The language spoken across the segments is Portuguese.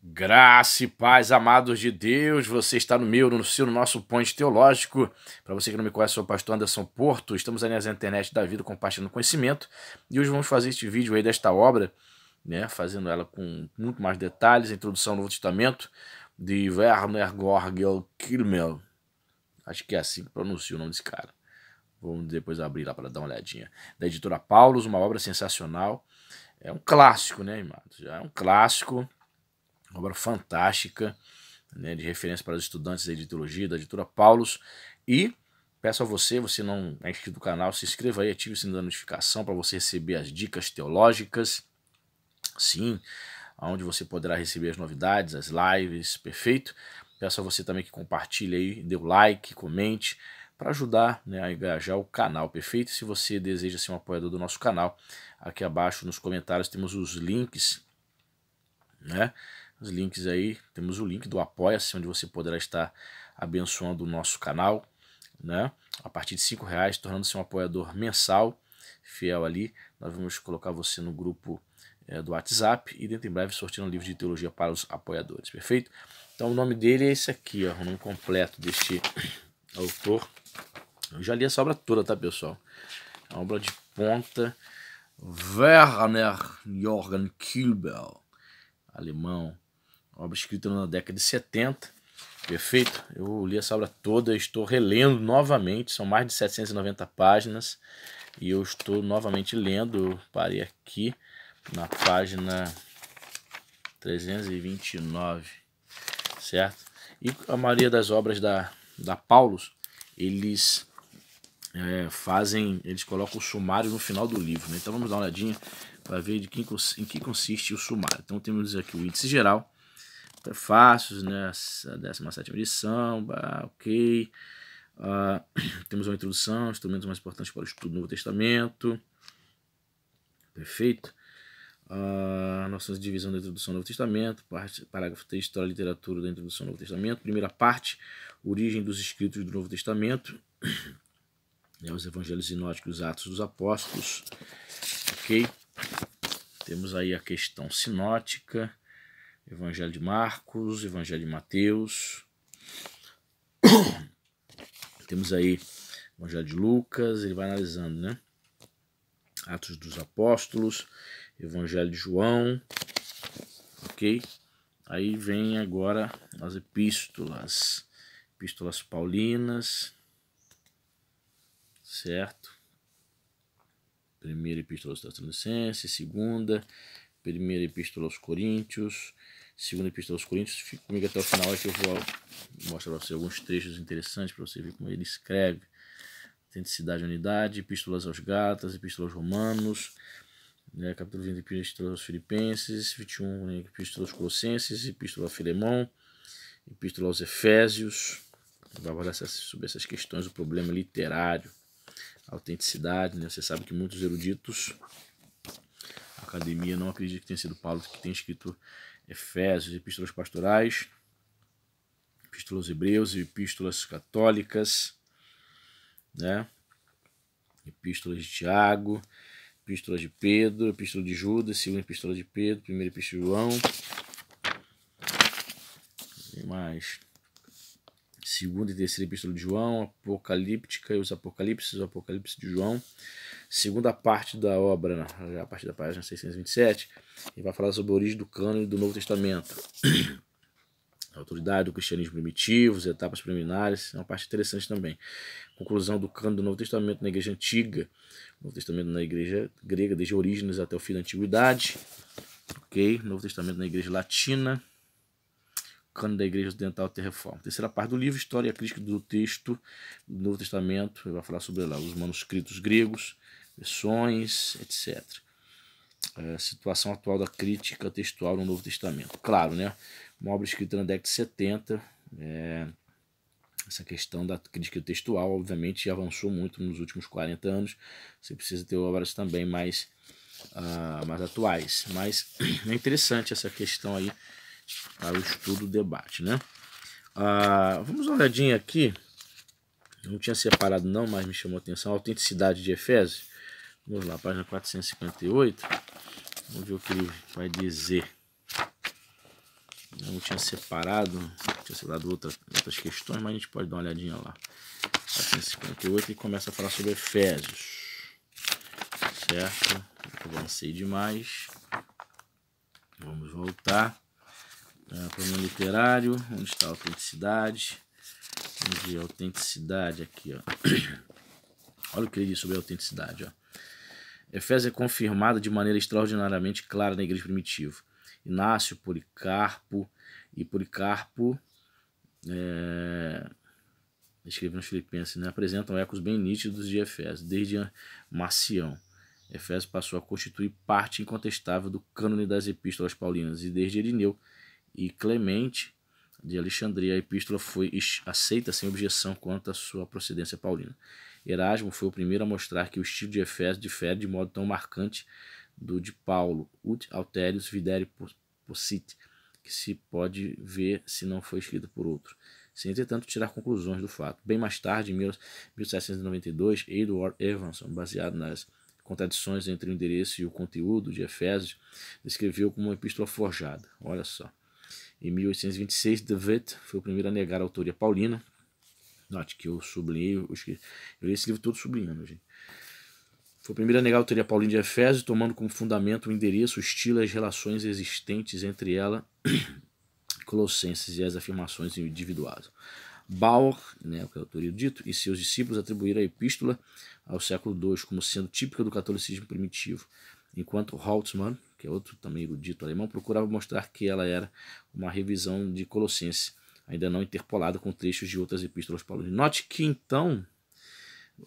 Graça e paz, amados de Deus, você está no meu, no seu, no nosso ponte teológico. Para você que não me conhece, sou o pastor Anderson Porto. Estamos aí nas internet da vida compartilhando conhecimento. E hoje vamos fazer este vídeo aí desta obra, né, fazendo ela com muito mais detalhes, introdução ao Novo Testamento, de Werner Gorgel Kirmel, Acho que é assim que pronuncia o nome desse cara. Vamos depois abrir lá para dar uma olhadinha. Da editora Paulus, uma obra sensacional. É um clássico, né, irmão? Já é um clássico uma obra fantástica, né, de referência para os estudantes da editora Paulus. E peço a você, você não é inscrito no canal, se inscreva aí, ative o sininho da notificação para você receber as dicas teológicas. Sim, onde você poderá receber as novidades, as lives, perfeito? Peço a você também que compartilhe aí, dê o like, comente, para ajudar né, a engajar o canal, perfeito? Se você deseja ser um apoiador do nosso canal, aqui abaixo nos comentários temos os links, né? os links aí, temos o link do Apoia-se, onde você poderá estar abençoando o nosso canal, né? A partir de cinco reais, tornando-se um apoiador mensal, fiel ali. Nós vamos colocar você no grupo é, do WhatsApp e dentro em breve sortir um livro de teologia para os apoiadores, perfeito? Então o nome dele é esse aqui, ó, o nome completo deste autor. Eu já li essa obra toda, tá, pessoal? É uma obra de ponta. Werner Jorgen Kilbel, alemão, obra escrita na década de 70. Perfeito? Eu li essa obra toda, estou relendo novamente, são mais de 790 páginas, e eu estou novamente lendo, parei aqui na página 329, certo? E a maioria das obras da, da Paulus, eles é, fazem, eles colocam o sumário no final do livro, né? Então vamos dar uma olhadinha para ver de em que consiste o sumário. Então temos aqui o índice geral, Fácios, né? 17 edição, ok. Uh, temos uma introdução, instrumentos mais importantes para o estudo do Novo Testamento. Perfeito. Uh, ah, nossa divisão da introdução do Novo Testamento, parte, parágrafo 3, história e literatura da introdução do Novo Testamento. Primeira parte, origem dos escritos do Novo Testamento. né, os evangelhos sinóticos, os atos dos apóstolos. Ok? Temos aí a questão sinótica. Evangelho de Marcos, Evangelho de Mateus. Temos aí Evangelho de Lucas, ele vai analisando, né? Atos dos Apóstolos, Evangelho de João, ok? Aí vem agora as epístolas, epístolas paulinas, certo? Primeira epístola aos Tessalonicenses, segunda, primeira epístola aos Coríntios, Segunda Epístola aos Coríntios. Fique comigo até o final, aqui é eu vou mostrar para você alguns trechos interessantes para você ver como ele escreve. Autenticidade e unidade, Epístolas aos Gatas, Epístolas aos Romanos, né, capítulo 20, Epístola aos Filipenses, 21, né, Epístola aos Colossenses, Epístola a Filemão, Epístola aos Efésios. Vai abordar sobre essas questões, o problema literário, a autenticidade. Né? Você sabe que muitos eruditos, a academia não acredita que tenha sido Paulo que tenha escrito Efésios, Epístolas Pastorais, Epístolas Hebreus, Epístolas Católicas, né? Epístolas de Tiago, Epístolas de Pedro, Epístola de Judas, Segunda Epístola de Pedro, Primeira Epístola de João. Tem mais segunda e terceira epístola de João, Apocalíptica e os Apocalipses, o Apocalipse de João, segunda parte da obra, a partir da página 627, e vai falar sobre a origem do cânone do Novo Testamento. A autoridade do cristianismo primitivo, as etapas preliminares, é uma parte interessante também. Conclusão do cano do Novo Testamento na Igreja Antiga, Novo Testamento na Igreja Grega, desde origens até o fim da Antiguidade, ok? Novo Testamento na Igreja Latina, Cânone da Igreja Ocidental Terreforma. Terceira parte do livro, História e Crítica do Texto do Novo Testamento. Ele vai falar sobre lá, os manuscritos gregos, versões, etc. É, situação atual da crítica textual no Novo Testamento. Claro, né? Uma obra escrita na década de 70. É, essa questão da crítica textual, obviamente, avançou muito nos últimos 40 anos. Você precisa ter obras também mais, uh, mais atuais. Mas é interessante essa questão aí para o estudo debate, né? Ah, vamos dar uma olhadinha aqui. Não tinha separado não, mas me chamou a atenção. A autenticidade de Efésios. Vamos lá, página 458. Vamos ver o que ele vai dizer. não tinha separado, tinha separado outra, outras questões, mas a gente pode dar uma olhadinha lá. 458 e começa a falar sobre Efésios. Certo? Avancei demais. Vamos voltar. Uh, problema literário, onde está a autenticidade? Onde a autenticidade aqui, ó. Olha o que ele diz sobre a autenticidade, ó. Efésios é confirmada de maneira extraordinariamente clara na igreja primitiva. Inácio, Policarpo e Policarpo é, escrevendo nos Filipenses, né, apresentam ecos bem nítidos de Efésios, desde Marcião. Efésio passou a constituir parte incontestável do cânone das epístolas paulinas e desde Irineu e Clemente de Alexandria. A epístola foi aceita sem objeção quanto à sua procedência paulina. Erasmo foi o primeiro a mostrar que o estilo de Efésio difere de modo tão marcante do de Paulo, ut alterius videre possit, que se pode ver se não foi escrito por outro, sem entretanto tirar conclusões do fato. Bem mais tarde, em 1792, Edward Evanson, baseado nas contradições entre o endereço e o conteúdo de Efésios, descreveu como uma epístola forjada. Olha só. Em 1826, De Witt foi o primeiro a negar a autoria paulina. Note que eu sublinhei, eu, eu li esse livro todo sublinhando, gente. Foi o primeiro a negar a autoria paulina de Efésio, tomando como fundamento o endereço, o estilo e as relações existentes entre ela, Colossenses e as afirmações individuais. Bauer, né, o que é o autoria dito, e seus discípulos atribuíram a epístola ao século II como sendo típica do catolicismo primitivo, enquanto Holtzmann que é outro também erudito alemão, procurava mostrar que ela era uma revisão de Colossense, ainda não interpolada com trechos de outras epístolas paulinas. Note que então,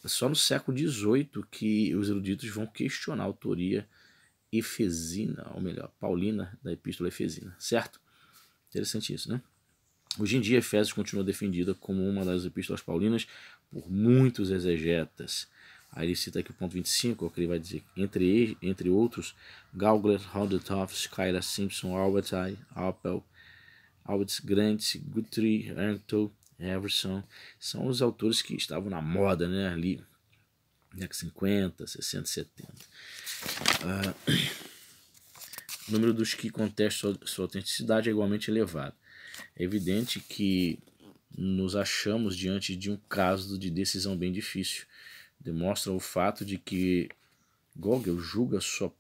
só no século XVIII que os eruditos vão questionar a autoria efesina, ou melhor, paulina da epístola efesina, certo? Interessante isso, né? Hoje em dia, Efésios continua defendida como uma das epístolas paulinas por muitos exegetas. Aí ele cita aqui o ponto 25, é que ele vai dizer, entre, entre outros, Gaugler, Hodetoff, Skyler Simpson, Albert I, Appel, Albert Grant, Guthrie, Arnton, Everson, são os autores que estavam na moda, né, ali, década 50, 60, 70. Uh, o número dos que contestam sua, sua autenticidade é igualmente elevado. É evidente que nos achamos diante de um caso de decisão bem difícil demonstra o fato de que Gogel julga só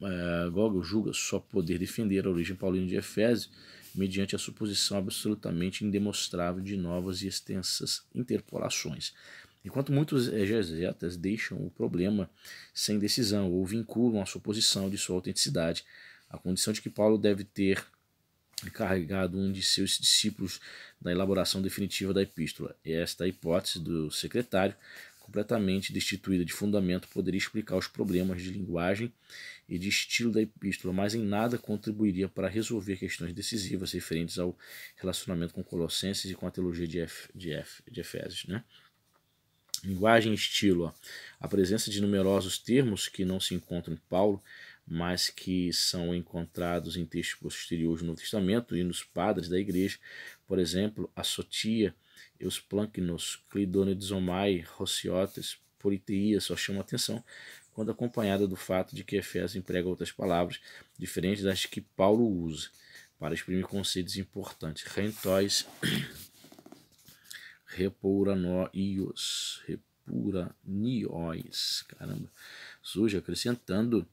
é, Gogel julga só poder defender a origem paulina de Efésio mediante a suposição absolutamente indemonstrável de novas e extensas interpolações. Enquanto muitos exegetas deixam o problema sem decisão ou vinculam a suposição de sua autenticidade à condição de que Paulo deve ter encarregado um de seus discípulos da elaboração definitiva da epístola. Esta é hipótese do secretário completamente destituída de fundamento, poderia explicar os problemas de linguagem e de estilo da epístola, mas em nada contribuiria para resolver questões decisivas referentes ao relacionamento com Colossenses e com a teologia de, F, de, F, de Efésios. Né? Linguagem e estilo. Ó. A presença de numerosos termos que não se encontram em Paulo, mas que são encontrados em textos posteriores do Novo Testamento e nos padres da igreja, por exemplo, a sotia eusplâncnos, clidonidosomai, rociotes, politeia, só chama atenção quando acompanhada do fato de que Efésio emprega outras palavras diferentes das que Paulo usa para exprimir conceitos importantes. Rentois, repouranóios, repuranióis, caramba, surge acrescentando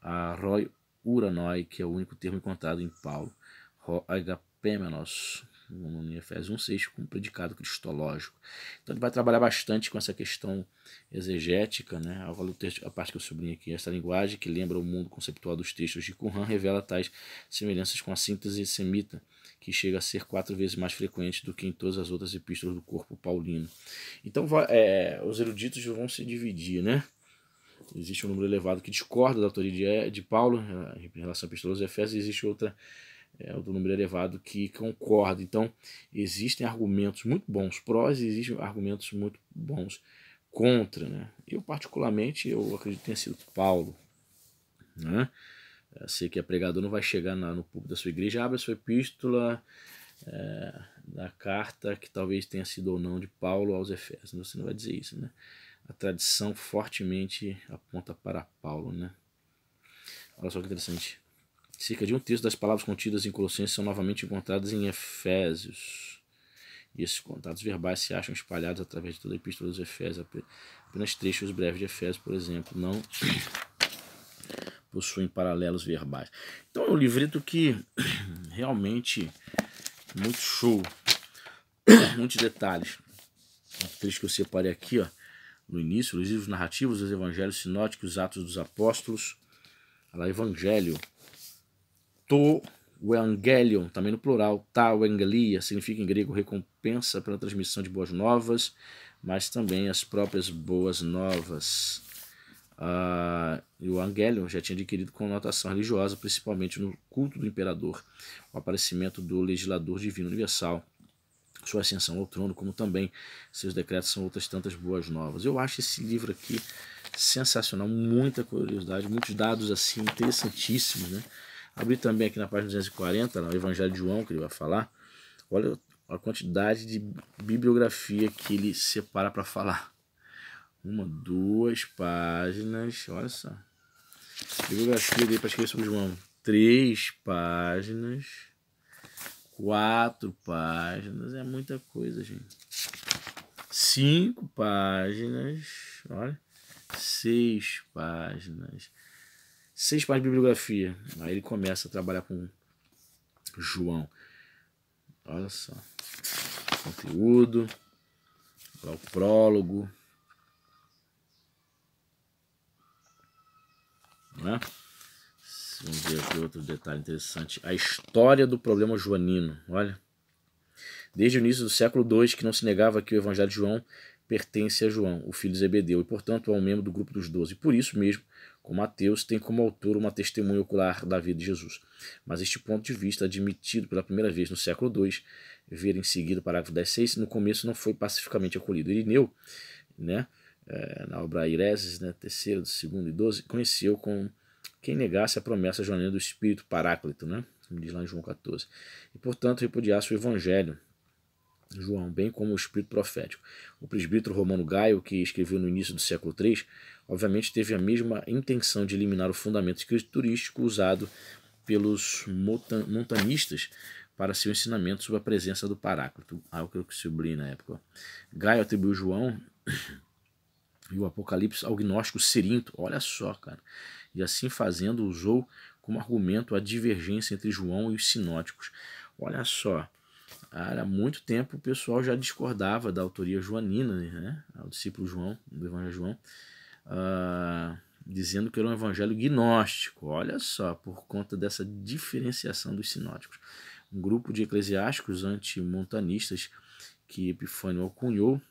a roi uranoi, que é o único termo encontrado em Paulo, ro agapemenos, em Efésios 1,6, com um predicado cristológico. Então ele vai trabalhar bastante com essa questão exegética, né? a parte que eu sublinho aqui, essa linguagem que lembra o mundo conceptual dos textos de Qumran revela tais semelhanças com a síntese semita, que chega a ser quatro vezes mais frequente do que em todas as outras epístolas do corpo paulino. Então é, os eruditos vão se dividir, né? Existe um número elevado que discorda da autoria de, de Paulo em relação a epístola aos Efésios, e existe outra é, o do número elevado que concorda. Então, existem argumentos muito bons prós e existem argumentos muito bons contra. Né? Eu, particularmente, eu acredito que tenha sido Paulo. Né? sei que a é pregador não vai chegar na, no público da sua igreja, abre a sua epístola é, da carta que talvez tenha sido ou não de Paulo aos Efésios. Né? Você não vai dizer isso, né? A tradição fortemente aponta para Paulo, né? Olha só que interessante. Cerca de um terço das palavras contidas em Colossenses são novamente encontradas em Efésios. E esses contatos verbais se acham espalhados através de toda a epístola dos Efésios. Apenas trechos breves de Efésios, por exemplo, não possuem paralelos verbais. Então é um livreto que realmente muito show, muitos detalhes. Aqueles que eu separei aqui, ó, no início, os livros narrativos, os evangelhos sinóticos, os atos dos apóstolos, lá, é evangelho, to o Evangelion, também no plural, ta evangelia significa em grego recompensa pela transmissão de boas novas, mas também as próprias boas novas. Uh, e o Evangelion já tinha adquirido conotação religiosa, principalmente no culto do imperador, o aparecimento do legislador divino universal, sua ascensão ao trono, como também seus decretos são outras tantas boas novas. Eu acho esse livro aqui sensacional, muita curiosidade, muitos dados assim interessantíssimos, né? Abri também aqui na página 240, no Evangelho de João, que ele vai falar. Olha a quantidade de bibliografia que ele separa para falar. Uma, duas páginas, olha só. Bibliografia dele para escrever sobre João. Três páginas, quatro páginas, é muita coisa, gente. Cinco páginas, olha. Seis páginas. Seis páginas de bibliografia. Aí ele começa a trabalhar com João. Olha só. Conteúdo. lá o prólogo. Né? Vamos ver aqui outro detalhe interessante. A história do problema joanino. Olha. Desde o início do século II, que não se negava que o Evangelho de João pertence a João, o filho de Zebedeu, e portanto a é um membro do grupo dos doze. Por isso mesmo, com Mateus tem como autor uma testemunha ocular da vida de Jesus. Mas este ponto de vista, admitido pela primeira vez no século II, ver em seguida o parágrafo 16, no começo não foi pacificamente acolhido. Irineu, né, eh, na obra Ireses, né, terceira, do segundo e doze, conheceu com quem negasse a promessa joanina do Espírito Paráclito, né, como diz lá em João 14, e portanto repudiasse o Evangelho, João, bem como o espírito profético. O presbítero romano Gaio, que escreveu no início do século III obviamente teve a mesma intenção de eliminar o fundamento turístico usado pelos montanistas para seu ensinamento sobre a presença do Paráclito, algo ah, que eu na época. Gaio atribuiu João e o Apocalipse ao gnóstico Sirinto, olha só, cara. E assim fazendo, usou como argumento a divergência entre João e os sinóticos. Olha só, ah, há muito tempo o pessoal já discordava da autoria joanina, né? O discípulo João, do Evangelho João, ah, dizendo que era é um evangelho gnóstico. Olha só, por conta dessa diferenciação dos sinóticos. Um grupo de eclesiásticos antimontanistas que Epifânio alcunhou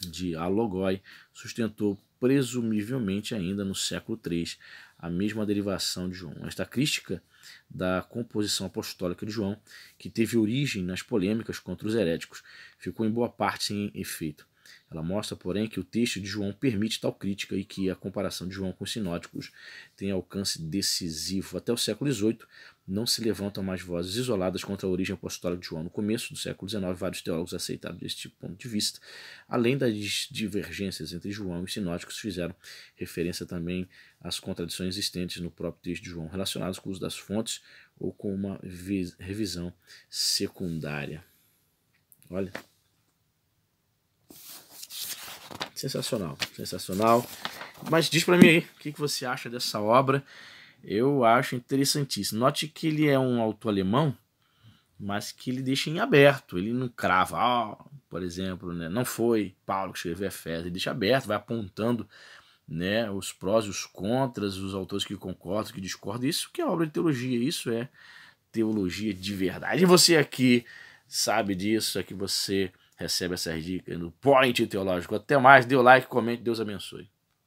de Alogói sustentou presumivelmente ainda no século III a mesma derivação de João. Esta crítica da composição apostólica de João, que teve origem nas polêmicas contra os heréticos, ficou em boa parte sem efeito. Ela mostra, porém, que o texto de João permite tal crítica e que a comparação de João com os sinóticos tem alcance decisivo. Até o século XVIII, não se levantam mais vozes isoladas contra a origem apostólica de João. No começo do século XIX, vários teólogos aceitaram este ponto de vista. Além das divergências entre João e os sinóticos, fizeram referência também às contradições existentes no próprio texto de João, relacionadas com o uso das fontes ou com uma revisão secundária. Olha. Sensacional, sensacional. Mas diz para mim aí, o que, que você acha dessa obra? Eu acho interessantíssimo. Note que ele é um autor alemão, mas que ele deixa em aberto. Ele não crava, oh, por exemplo, né? não foi Paulo que escreveu Efésios. Ele deixa aberto, vai apontando né, os prós e os contras, os autores que concordam, que discordam. Isso que é obra de teologia, isso é teologia de verdade. E você aqui sabe disso, é que você recebe essas dicas no Point Teológico. Até mais, dê o like, comente, Deus abençoe.